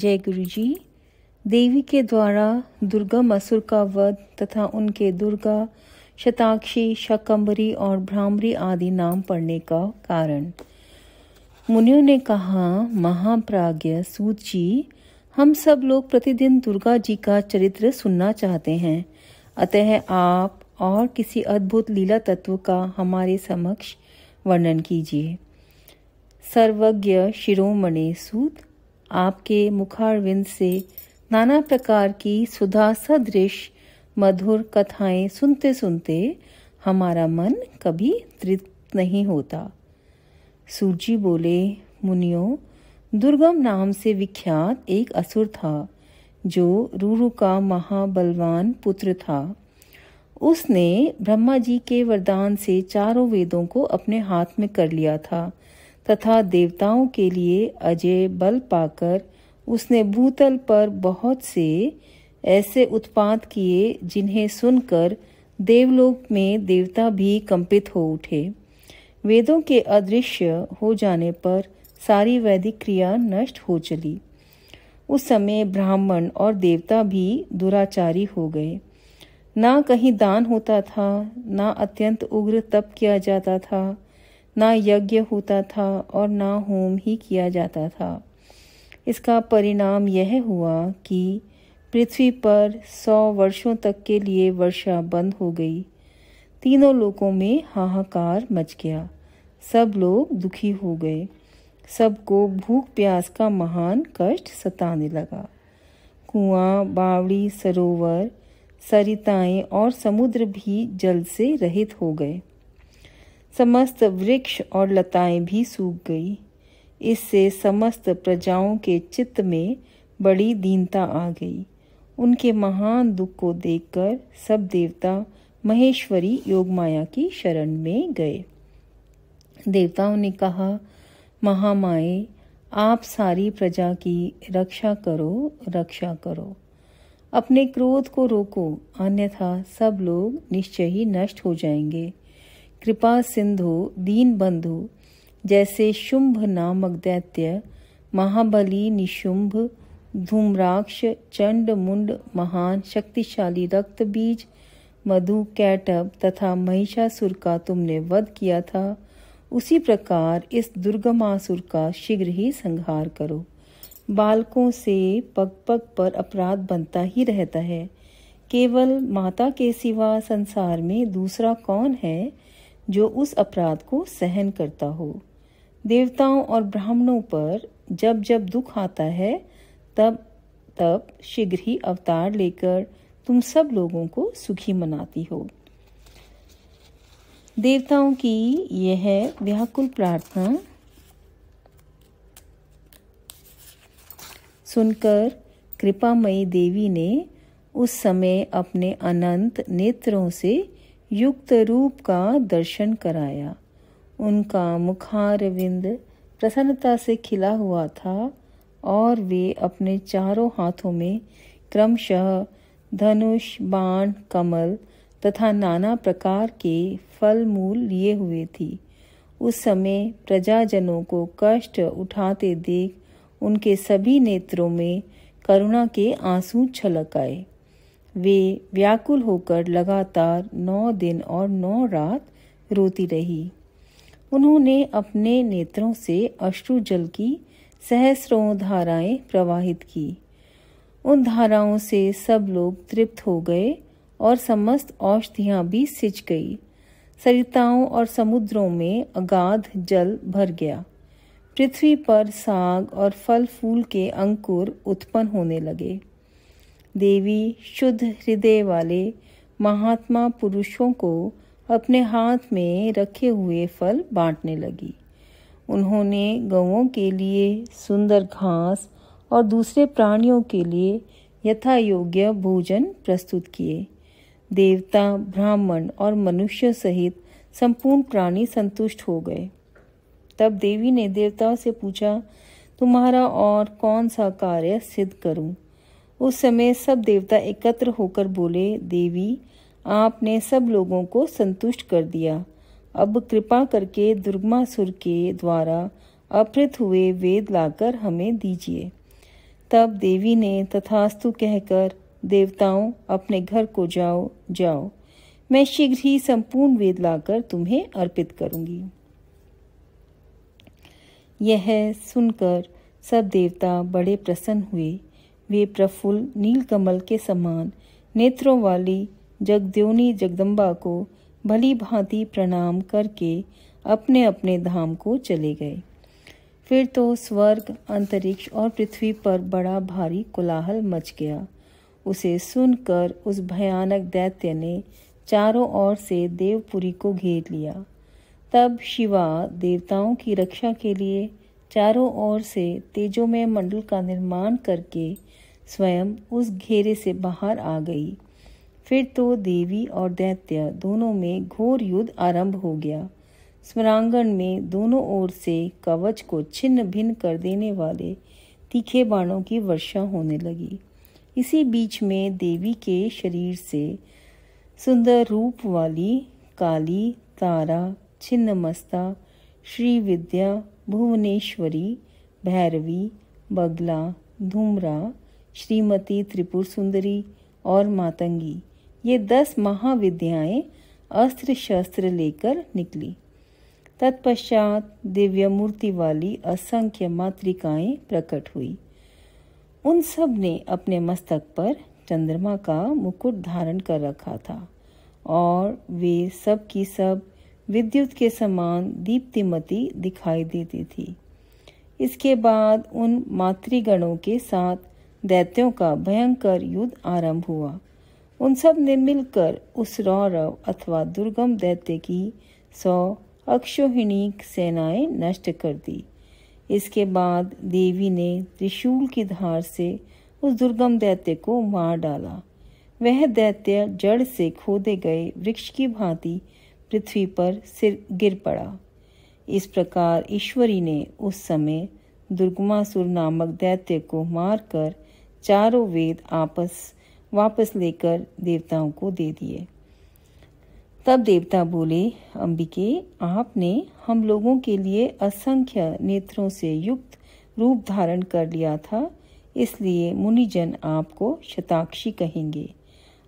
जय गुरु जी देवी के द्वारा दुर्गा मसुर का वध तथा उनके दुर्गा शताक्षी शकम्बरी और भ्रामरी आदि नाम पड़ने का कारण मुनियों ने कहा महाप्राज्ञ सूत जी हम सब लोग प्रतिदिन दुर्गा जी का चरित्र सुनना चाहते हैं अतः आप और किसी अद्भुत लीला तत्व का हमारे समक्ष वर्णन कीजिए सर्वज्ञ शिरोमणि सूत आपके मुखारविंद से नाना प्रकार की सुधा सदृश मधुर कथाएं सुनते सुनते हमारा मन कभी तृप्त नहीं होता सूजी बोले मुनियो दुर्गम नाम से विख्यात एक असुर था जो रूरू का महाबलवान पुत्र था उसने ब्रह्मा जी के वरदान से चारों वेदों को अपने हाथ में कर लिया था तथा देवताओं के लिए अजय बल पाकर उसने भूतल पर बहुत से ऐसे उत्पाद किए जिन्हें सुनकर देवलोक में देवता भी कंपित हो उठे वेदों के अदृश्य हो जाने पर सारी वैदिक क्रिया नष्ट हो चली उस समय ब्राह्मण और देवता भी दुराचारी हो गए ना कहीं दान होता था ना अत्यंत उग्र तप किया जाता था ना यज्ञ होता था और ना होम ही किया जाता था इसका परिणाम यह हुआ कि पृथ्वी पर सौ वर्षों तक के लिए वर्षा बंद हो गई तीनों लोगों में हाहाकार मच गया सब लोग दुखी हो गए सबको भूख प्यास का महान कष्ट सताने लगा कुआं बावड़ी सरोवर सरिताएं और समुद्र भी जल से रहित हो गए समस्त वृक्ष और लताएं भी सूख गई इससे समस्त प्रजाओं के चित्त में बड़ी दीनता आ गई उनके महान दुख को देखकर सब देवता महेश्वरी योग माया की शरण में गए देवताओं ने कहा महामाए आप सारी प्रजा की रक्षा करो रक्षा करो अपने क्रोध को रोको अन्यथा सब लोग निश्चय ही नष्ट हो जाएंगे कृपा सिंधु दीन बंधु जैसे शुंभ नामक दैत्य महाबली निशुंभ धूम्राक्ष चंड मुंड महान शक्तिशाली रक्त बीज मधु कैटअप तथा महिषासुर का तुमने वध किया था उसी प्रकार इस दुर्गमासुर का शीघ्र ही संहार करो बालकों से पग पग पर अपराध बनता ही रहता है केवल माता के सिवा संसार में दूसरा कौन है जो उस अपराध को सहन करता हो देवताओं और ब्राह्मणों पर जब जब दुख आता है तब तब शीघ्र ही अवतार लेकर तुम सब लोगों को सुखी मनाती हो देवताओं की यह व्याकुल प्रार्थना सुनकर कृपामयी देवी ने उस समय अपने अनंत नेत्रों से युक्त रूप का दर्शन कराया उनका मुखारविंद प्रसन्नता से खिला हुआ था और वे अपने चारों हाथों में क्रमशः धनुष बाण कमल तथा नाना प्रकार के फल मूल लिए हुए थी उस समय प्रजाजनों को कष्ट उठाते देख उनके सभी नेत्रों में करुणा के आंसू छलक आए वे व्याकुल होकर लगातार नौ दिन और नौ रात रोती रही उन्होंने अपने नेत्रों से अश्रु जल की सहस्रों धाराएं प्रवाहित की उन धाराओं से सब लोग तृप्त हो गए और समस्त औषधियाँ भी सिंच गई सरिताओं और समुद्रों में अगाध जल भर गया पृथ्वी पर साग और फल फूल के अंकुर उत्पन्न होने लगे देवी शुद्ध हृदय वाले महात्मा पुरुषों को अपने हाथ में रखे हुए फल बांटने लगी उन्होंने गवों के लिए सुंदर घास और दूसरे प्राणियों के लिए यथा योग्य भोजन प्रस्तुत किए देवता ब्राह्मण और मनुष्य सहित संपूर्ण प्राणी संतुष्ट हो गए तब देवी ने देवताओं से पूछा तुम्हारा और कौन सा कार्य सिद्ध करूं उस समय सब देवता एकत्र होकर बोले देवी आपने सब लोगों को संतुष्ट कर दिया अब कृपा करके दुर्गमा सुर के द्वारा अपहृत हुए वेद लाकर हमें दीजिए तब देवी ने तथास्तु कहकर देवताओं अपने घर को जाओ जाओ मैं शीघ्र ही संपूर्ण वेद लाकर तुम्हें अर्पित करूंगी यह सुनकर सब देवता बड़े प्रसन्न हुए वे प्रफुल्ल नीलकमल के समान नेत्रों वाली जगद्योनी जगदम्बा को भली भांति प्रणाम करके अपने अपने धाम को चले गए फिर तो स्वर्ग अंतरिक्ष और पृथ्वी पर बड़ा भारी कोलाहल मच गया उसे सुनकर उस भयानक दैत्य ने चारों ओर से देवपुरी को घेर लिया तब शिवा देवताओं की रक्षा के लिए चारों ओर से तेजोमय मंडल का निर्माण करके स्वयं उस घेरे से बाहर आ गई फिर तो देवी और दैत्य दोनों में घोर युद्ध आरंभ हो गया स्मरांगण में दोनों ओर से कवच को छिन्न भिन्न कर देने वाले तीखे बाणों की वर्षा होने लगी इसी बीच में देवी के शरीर से सुंदर रूप वाली काली तारा छिन्नमस्ता श्री विद्या भुवनेश्वरी भैरवी बगला धूमरा श्रीमती त्रिपुर सुंदरी और मातंगी ये दस महाविद्याएं अस्त्र शस्त्र लेकर निकली तत्पश्चात दिव्य मूर्ति वाली असंख्य मातृकाएं प्रकट हुई उन सब ने अपने मस्तक पर चंद्रमा का मुकुट धारण कर रखा था और वे सब की सब विद्युत के समान दीप्तिमती दिखाई देती थी इसके बाद उन मातृगणों के साथ दैत्यों का भयंकर युद्ध आरंभ हुआ उन सब ने मिलकर उस रौरव अथवा दुर्गम दैत्य की सौ अक्षोहिणी सेनाएं नष्ट कर दी इसके बाद देवी ने त्रिशूल की धार से उस दुर्गम दैत्य को मार डाला वह दैत्य जड़ से खोदे गए वृक्ष की भांति पृथ्वी पर सिर गिर पड़ा इस प्रकार ईश्वरी ने उस समय दुर्गमासुर नामक दैत्य को मारकर चारों वेद आपस वापस लेकर देवताओं को दे दिए तब देवता बोले अंबिके आपने हम लोगों के लिए असंख्य नेत्रों से युक्त रूप धारण कर लिया था इसलिए मुनिजन आपको शताक्षी कहेंगे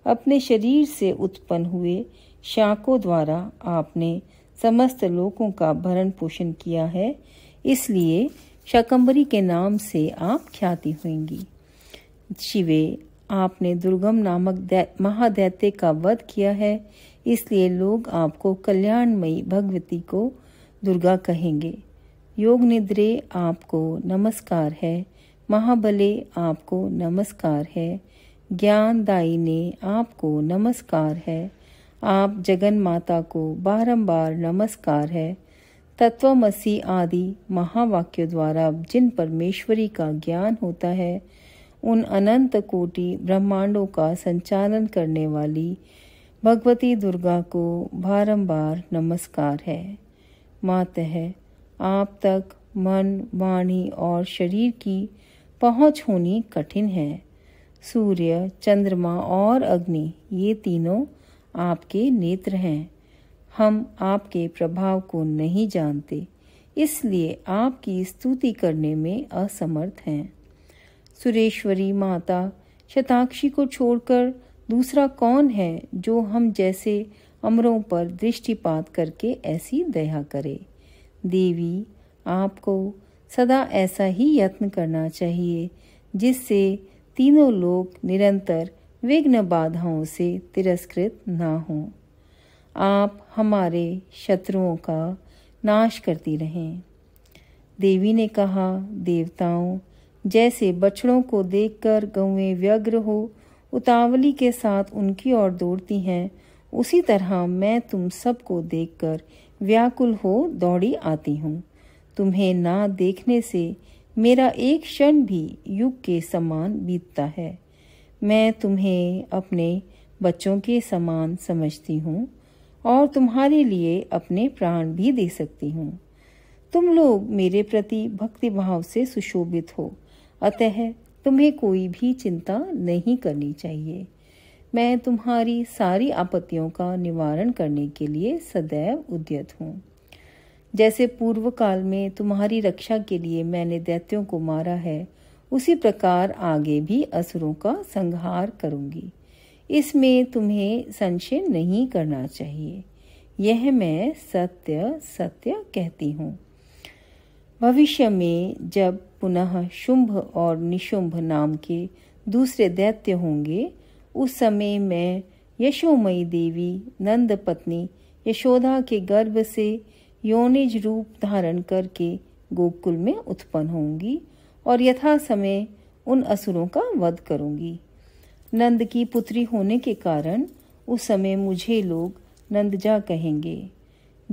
अपने शरीर से उत्पन्न हुए शाकों द्वारा आपने समस्त लोगों का भरण पोषण किया है इसलिए शाकंबरी के नाम से आप ख्याति होंगी शिवे आपने दुर्गम नामक महादैत्य का वध किया है इसलिए लोग आपको कल्याणमयी भगवती को दुर्गा कहेंगे योग निद्रे आपको नमस्कार है महाबले आपको नमस्कार है ज्ञानदायी ने आपको नमस्कार है आप जगन माता को बारंबार नमस्कार है तत्वमसी आदि महावाक्यों द्वारा जिन परमेश्वरी का ज्ञान होता है उन अनंत कोटि ब्रह्मांडों का संचालन करने वाली भगवती दुर्गा को बारंबार नमस्कार है मातः आप तक मन वाणी और शरीर की पहुंच होनी कठिन है सूर्य चंद्रमा और अग्नि ये तीनों आपके नेत्र हैं हम आपके प्रभाव को नहीं जानते इसलिए आपकी स्तुति करने में असमर्थ हैं सुरेश्वरी माता शताक्षी को छोड़कर दूसरा कौन है जो हम जैसे अमरों पर दृष्टिपात करके ऐसी दया करे देवी आपको सदा ऐसा ही यत्न करना चाहिए जिससे तीनों लोग निरंतर विघ्न बाधाओं से तिरस्कृत ना हों आप हमारे शत्रुओं का नाश करती रहें देवी ने कहा देवताओं जैसे बछड़ों को देखकर गौएं व्यग्र हो उतावली के साथ उनकी ओर दौड़ती हैं उसी तरह मैं तुम सबको देखकर व्याकुल हो दौड़ी आती हूँ तुम्हें ना देखने से मेरा एक क्षण भी युग के समान बीतता है मैं तुम्हें अपने बच्चों के समान समझती हूँ और तुम्हारे लिए अपने प्राण भी दे सकती हूँ तुम लोग मेरे प्रति भक्तिभाव से सुशोभित हो अतः तुम्हें कोई भी चिंता नहीं करनी चाहिए मैं तुम्हारी सारी आपत्तियों का निवारण करने के लिए सदैव उद्यत हूँ जैसे पूर्व काल में तुम्हारी रक्षा के लिए मैंने दैत्यों को मारा है उसी प्रकार आगे भी असुरों का संहार करूंगी इसमें तुम्हें संशय नहीं करना चाहिए यह मैं सत्य सत्य कहती हूँ भविष्य में जब पुनः शुंभ और निशुंभ नाम के दूसरे दैत्य होंगे उस समय मैं यशोमयी देवी नंद पत्नी यशोदा के गर्भ से योनिज रूप धारण करके गोकुल में उत्पन्न होंगी और यथा समय उन असुरों का वध करूंगी नंद की पुत्री होने के कारण उस समय मुझे लोग नंदजा कहेंगे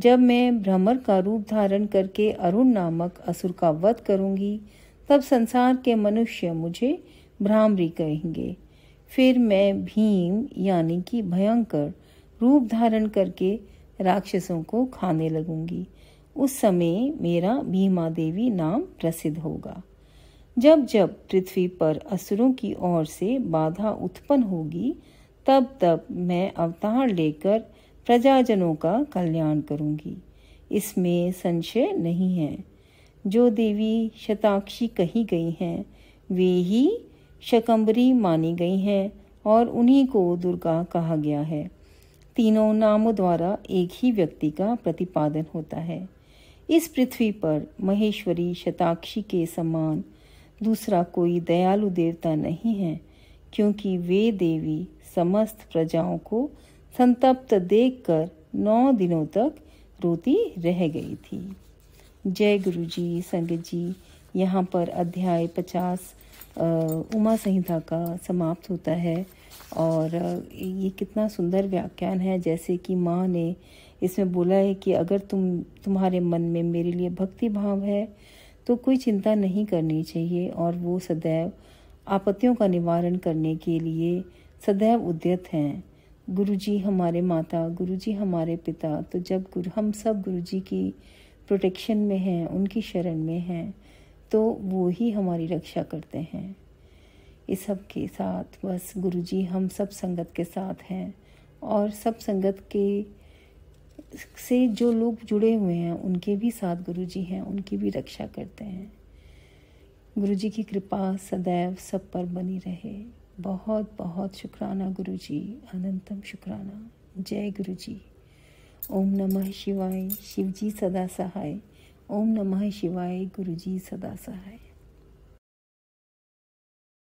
जब मैं भ्रमर का रूप धारण करके अरुण नामक असुर का वध करूंगी तब संसार के मनुष्य मुझे भ्रामरी कहेंगे फिर मैं भीम यानी कि भयंकर रूप धारण करके राक्षसों को खाने लगूंगी उस समय मेरा भीमा देवी नाम प्रसिद्ध होगा जब जब पृथ्वी पर असुरों की ओर से बाधा उत्पन्न होगी तब तब मैं अवतार लेकर प्रजाजनों का कल्याण करूंगी इसमें संशय नहीं है जो देवी शताक्षी कही गई हैं वे ही शकम्बरी मानी गई हैं और उन्हीं को दुर्गा कहा गया है तीनों नामों द्वारा एक ही व्यक्ति का प्रतिपादन होता है इस पृथ्वी पर महेश्वरी शताक्षी के समान दूसरा कोई दयालु देवता नहीं है क्योंकि वे देवी समस्त प्रजाओं को संतप्त देखकर नौ दिनों तक रोती रह गई थी जय गुरु जी संगत जी यहाँ पर अध्याय पचास उमा संहिता का समाप्त होता है और ये कितना सुंदर व्याख्यान है जैसे कि माँ ने इसमें बोला है कि अगर तुम तुम्हारे मन में मेरे लिए भक्ति भाव है तो कोई चिंता नहीं करनी चाहिए और वो सदैव आपत्तियों का निवारण करने के लिए सदैव उद्यत हैं गुरु जी हमारे माता गुरु जी हमारे पिता तो जब गुरु हम सब गुरु जी की प्रोटेक्शन में हैं उनकी शरण में हैं तो वो ही हमारी रक्षा करते हैं इस सब के साथ बस गुरु जी हम सब संगत के साथ हैं और सब संगत के से जो लोग जुड़े हुए हैं उनके भी साथ गुरु जी हैं उनकी भी रक्षा करते हैं गुरु जी की कृपा सदैव सब पर बनी रहे बहुत बहुत शुक्राना गुरु जी अनंतम शुक्राना जय गुरु जी ओम नमः शिवाय शिवजी सदा सहाय ओम नमः शिवाय गुरु जी सदा सहाय